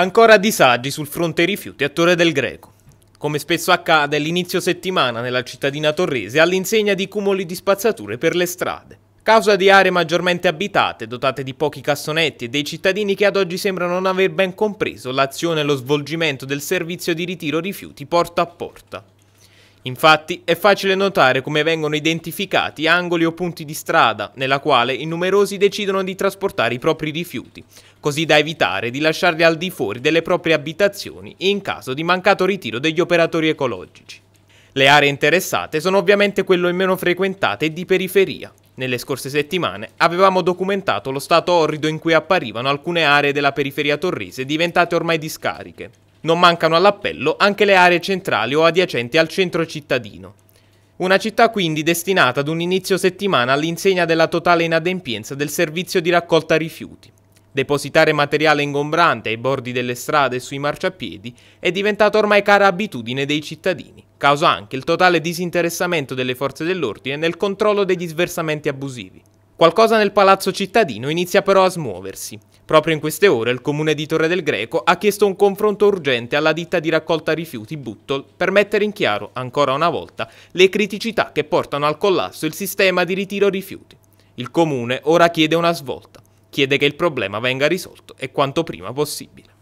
Ancora disagi sul fronte ai rifiuti a Torre del Greco. Come spesso accade, l'inizio settimana nella cittadina torrese all'insegna di cumuli di spazzature per le strade. Causa di aree maggiormente abitate, dotate di pochi cassonetti e dei cittadini che ad oggi sembrano non aver ben compreso l'azione e lo svolgimento del servizio di ritiro rifiuti porta a porta. Infatti è facile notare come vengono identificati angoli o punti di strada nella quale i numerosi decidono di trasportare i propri rifiuti, così da evitare di lasciarli al di fuori delle proprie abitazioni in caso di mancato ritiro degli operatori ecologici. Le aree interessate sono ovviamente quelle meno frequentate e di periferia. Nelle scorse settimane avevamo documentato lo stato orrido in cui apparivano alcune aree della periferia torrese diventate ormai discariche, non mancano all'appello anche le aree centrali o adiacenti al centro cittadino. Una città quindi destinata ad un inizio settimana all'insegna della totale inadempienza del servizio di raccolta rifiuti. Depositare materiale ingombrante ai bordi delle strade e sui marciapiedi è diventata ormai cara abitudine dei cittadini, causa anche il totale disinteressamento delle forze dell'ordine nel controllo degli sversamenti abusivi. Qualcosa nel palazzo cittadino inizia però a smuoversi. Proprio in queste ore il comune di Torre del Greco ha chiesto un confronto urgente alla ditta di raccolta rifiuti Buttol per mettere in chiaro, ancora una volta, le criticità che portano al collasso il sistema di ritiro rifiuti. Il comune ora chiede una svolta, chiede che il problema venga risolto e quanto prima possibile.